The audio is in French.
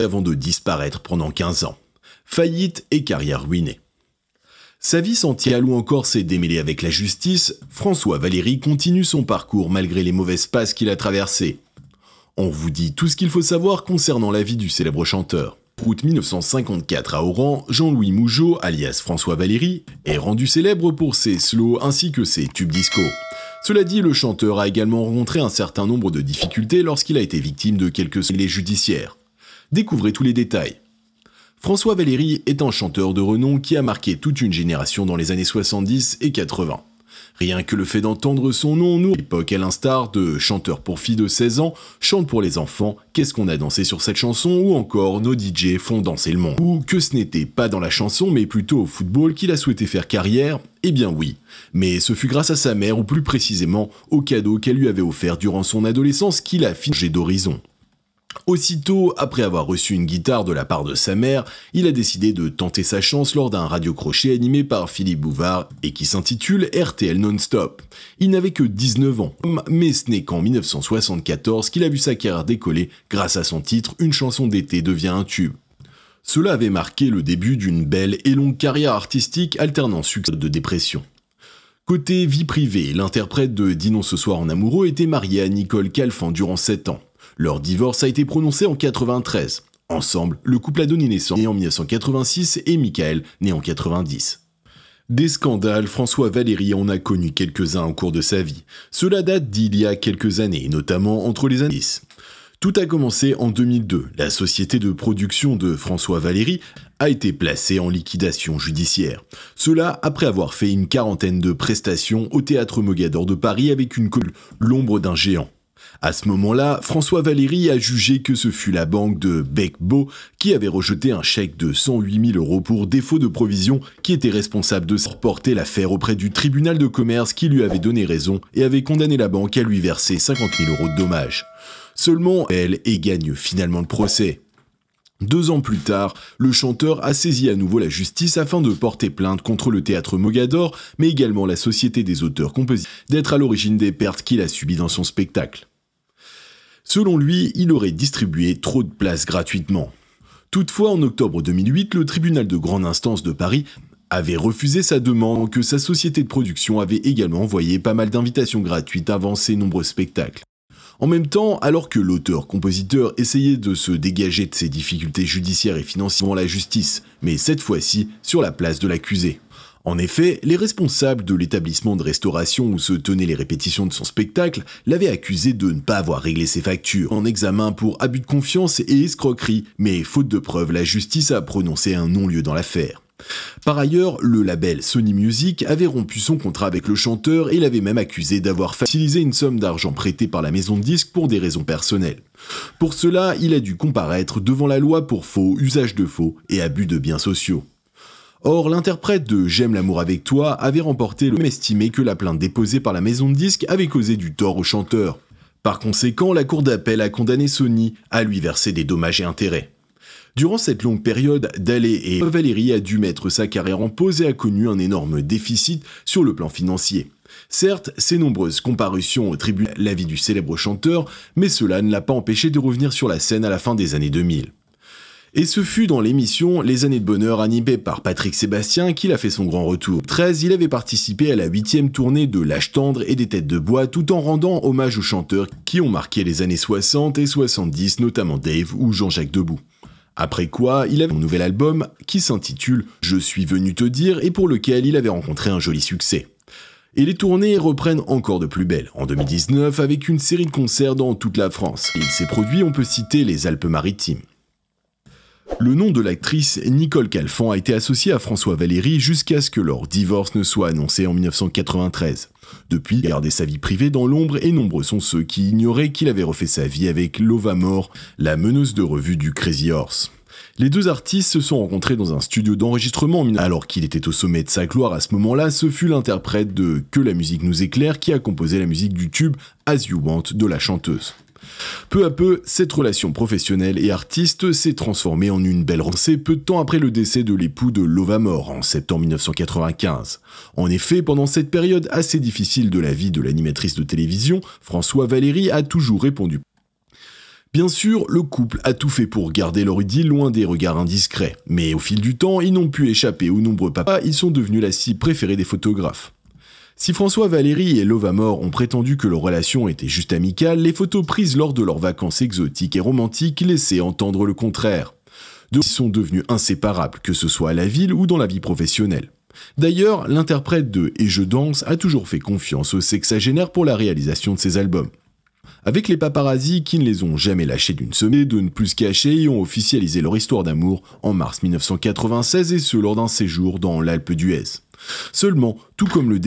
avant de disparaître pendant 15 ans. Faillite et carrière ruinée. Sa vie s'entière ou encore ses démêlés avec la justice, François Valéry continue son parcours malgré les mauvaises passes qu'il a traversées. On vous dit tout ce qu'il faut savoir concernant la vie du célèbre chanteur. Route 1954 à Oran, Jean-Louis Mougeot, alias François Valéry, est rendu célèbre pour ses slows ainsi que ses tubes disco. Cela dit, le chanteur a également rencontré un certain nombre de difficultés lorsqu'il a été victime de quelques scellés judiciaires. Découvrez tous les détails. François Valéry est un chanteur de renom qui a marqué toute une génération dans les années 70 et 80. Rien que le fait d'entendre son nom nous époque à l'instar de Chanteur pour filles de 16 ans, Chante pour les enfants, Qu'est-ce qu'on a dansé sur cette chanson ou encore Nos DJ font danser le monde. Ou que ce n'était pas dans la chanson mais plutôt au football qu'il a souhaité faire carrière eh bien oui, mais ce fut grâce à sa mère ou plus précisément au cadeau qu'elle lui avait offert durant son adolescence qu'il a changé d'horizon. Aussitôt après avoir reçu une guitare de la part de sa mère, il a décidé de tenter sa chance lors d'un radio-crochet animé par Philippe Bouvard et qui s'intitule RTL Non-Stop. Il n'avait que 19 ans, mais ce n'est qu'en 1974 qu'il a vu sa carrière décoller grâce à son titre Une chanson d'été devient un tube. Cela avait marqué le début d'une belle et longue carrière artistique alternant succès de dépression. Côté vie privée, l'interprète de Dinon ce soir en amoureux était marié à Nicole Calfan durant 7 ans. Leur divorce a été prononcé en 93. Ensemble, le couple a donné naissance né en 1986 et Michael né en 90. Des scandales, François Valéry en a connu quelques-uns au cours de sa vie. Cela date d'il y a quelques années, notamment entre les années 10. Tout a commencé en 2002. La société de production de François Valéry a été placée en liquidation judiciaire. Cela après avoir fait une quarantaine de prestations au théâtre Mogador de Paris avec une l'ombre d'un géant. À ce moment-là, François Valéry a jugé que ce fut la banque de Becbo qui avait rejeté un chèque de 108 000 euros pour défaut de provision qui était responsable de porter l'affaire auprès du tribunal de commerce qui lui avait donné raison et avait condamné la banque à lui verser 50 000 euros de dommages. Seulement, elle et gagne finalement le procès. Deux ans plus tard, le chanteur a saisi à nouveau la justice afin de porter plainte contre le théâtre Mogador, mais également la Société des auteurs compositeurs d'être à l'origine des pertes qu'il a subies dans son spectacle. Selon lui, il aurait distribué trop de places gratuitement. Toutefois, en octobre 2008, le tribunal de grande instance de Paris avait refusé sa demande que sa société de production avait également envoyé pas mal d'invitations gratuites avant ses nombreux spectacles. En même temps, alors que l'auteur-compositeur essayait de se dégager de ses difficultés judiciaires et financières devant la justice, mais cette fois-ci sur la place de l'accusé. En effet, les responsables de l'établissement de restauration où se tenaient les répétitions de son spectacle l'avaient accusé de ne pas avoir réglé ses factures en examen pour abus de confiance et escroquerie, mais faute de preuves, la justice a prononcé un non-lieu dans l'affaire. Par ailleurs, le label Sony Music avait rompu son contrat avec le chanteur et l'avait même accusé d'avoir facilisé une somme d'argent prêtée par la maison de disques pour des raisons personnelles. Pour cela, il a dû comparaître devant la loi pour faux, usage de faux et abus de biens sociaux. Or, l'interprète de J'aime l'amour avec toi avait remporté le même estimé que la plainte déposée par la maison de disques avait causé du tort au chanteur. Par conséquent, la cour d'appel a condamné Sony à lui verser des dommages et intérêts. Durant cette longue période, Dalé et Valérie a dû mettre sa carrière en pause et a connu un énorme déficit sur le plan financier. Certes, ses nombreuses comparutions au tribunal la vie du célèbre chanteur, mais cela ne l'a pas empêché de revenir sur la scène à la fin des années 2000. Et ce fut dans l'émission Les années de bonheur animée par Patrick Sébastien qu'il a fait son grand retour. 13, il avait participé à la huitième tournée de L'âge tendre et des têtes de bois tout en rendant hommage aux chanteurs qui ont marqué les années 60 et 70, notamment Dave ou Jean-Jacques Debout. Après quoi, il avait un nouvel album qui s'intitule Je suis venu te dire et pour lequel il avait rencontré un joli succès. Et les tournées reprennent encore de plus belles. en 2019 avec une série de concerts dans toute la France. Il s'est produit, on peut citer les Alpes-Maritimes, le nom de l'actrice Nicole Calfan a été associé à François Valéry jusqu'à ce que leur divorce ne soit annoncé en 1993. Depuis, il a gardé sa vie privée dans l'ombre et nombreux sont ceux qui ignoraient qu'il avait refait sa vie avec Lova Mort, la meneuse de revue du Crazy Horse. Les deux artistes se sont rencontrés dans un studio d'enregistrement. Alors qu'il était au sommet de sa gloire à ce moment-là, ce fut l'interprète de Que la musique nous éclaire qui a composé la musique du tube As You Want de la chanteuse. Peu à peu, cette relation professionnelle et artiste s'est transformée en une belle rancée peu de temps après le décès de l'époux de Lovamore en septembre 1995. En effet, pendant cette période assez difficile de la vie de l'animatrice de télévision, François Valéry a toujours répondu Bien sûr, le couple a tout fait pour garder leur idylle loin des regards indiscrets, mais au fil du temps, ils n'ont pu échapper aux nombreux papas, ils sont devenus la scie préférée des photographes. Si François Valéry et mort ont prétendu que leur relation était juste amicale, les photos prises lors de leurs vacances exotiques et romantiques laissaient entendre le contraire. Deux sont devenus inséparables, que ce soit à la ville ou dans la vie professionnelle. D'ailleurs, l'interprète de Et je danse a toujours fait confiance au sexagénaire pour la réalisation de ses albums. Avec les paparazzis, qui ne les ont jamais lâchés d'une semaine de ne plus se cacher et ont officialisé leur histoire d'amour en mars 1996 et ce lors d'un séjour dans l'Alpe d'Huez. Seulement, tout comme le